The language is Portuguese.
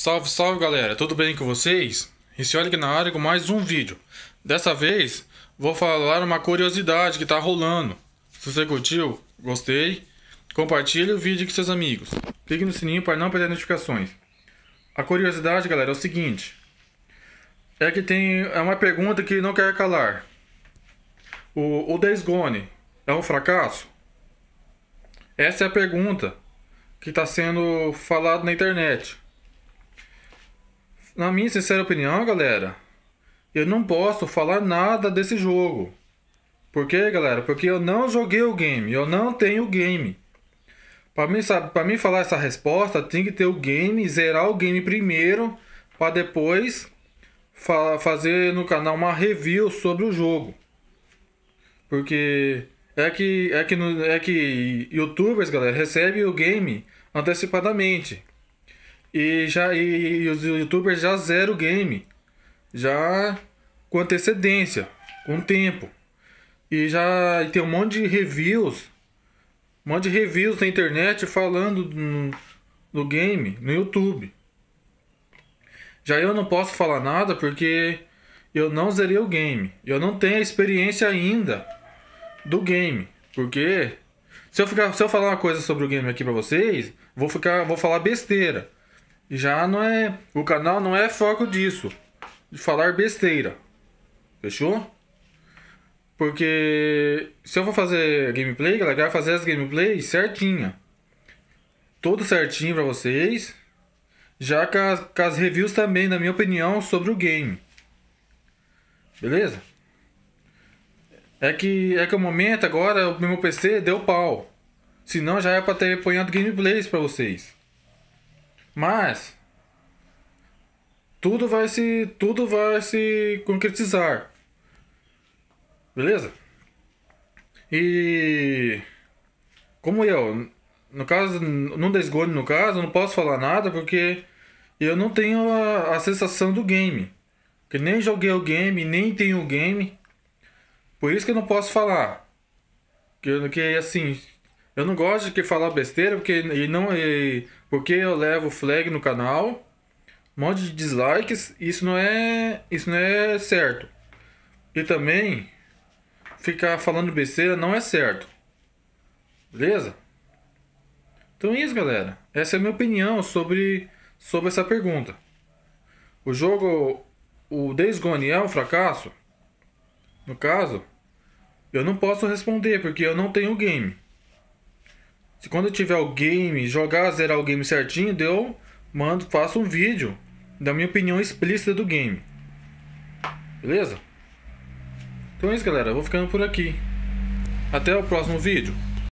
Salve, salve galera, tudo bem com vocês? Esse olha aqui na área com mais um vídeo. Dessa vez vou falar uma curiosidade que tá rolando. Se você curtiu, gostei, compartilhe o vídeo com seus amigos. Clique no sininho para não perder notificações. A curiosidade, galera, é o seguinte. É que tem é uma pergunta que não quer calar. O, o é um fracasso? Essa é a pergunta que está sendo falado na internet na minha sincera opinião, galera, eu não posso falar nada desse jogo. Por quê, galera? Porque eu não joguei o game, eu não tenho o game. Para mim, sabe, para mim falar essa resposta, tem que ter o game, zerar o game primeiro, para depois fa fazer no canal uma review sobre o jogo. Porque é que é que é que youtubers, galera, recebe o game antecipadamente. E já e, e os youtubers já zero game. Já com antecedência, com tempo. E já e tem um monte de reviews. Um monte de reviews na internet falando do, do game no YouTube. Já eu não posso falar nada porque eu não zerei o game. Eu não tenho a experiência ainda do game. Porque se eu, ficar, se eu falar uma coisa sobre o game aqui pra vocês, vou, ficar, vou falar besteira já não é. O canal não é foco disso. De falar besteira. Fechou? Porque se eu for fazer gameplay, galera, eu quero fazer as gameplays certinha. Tudo certinho pra vocês. Já com as, com as reviews também, na minha opinião, sobre o game. Beleza? É que é que o momento agora, o meu PC deu pau. Senão já é pra ter apanhado gameplays pra vocês. Mas tudo vai se tudo vai se concretizar. Beleza? E como eu, no caso, num desgone no caso, não posso falar nada porque eu não tenho a, a sensação do game. Que nem joguei o game, nem tenho o game. Por isso que eu não posso falar. Que, que assim, eu não gosto de falar besteira porque e não e, porque eu levo flag no canal, um monte de dislikes, isso não é isso não é certo. E também ficar falando besteira não é certo. Beleza? Então é isso, galera. Essa é a minha opinião sobre sobre essa pergunta. O jogo o Days Gone é um fracasso? No caso, eu não posso responder porque eu não tenho o game. Se quando tiver o game, jogar, zerar o game certinho, eu mando, faço um vídeo da minha opinião explícita do game. Beleza? Então é isso, galera. Eu vou ficando por aqui. Até o próximo vídeo.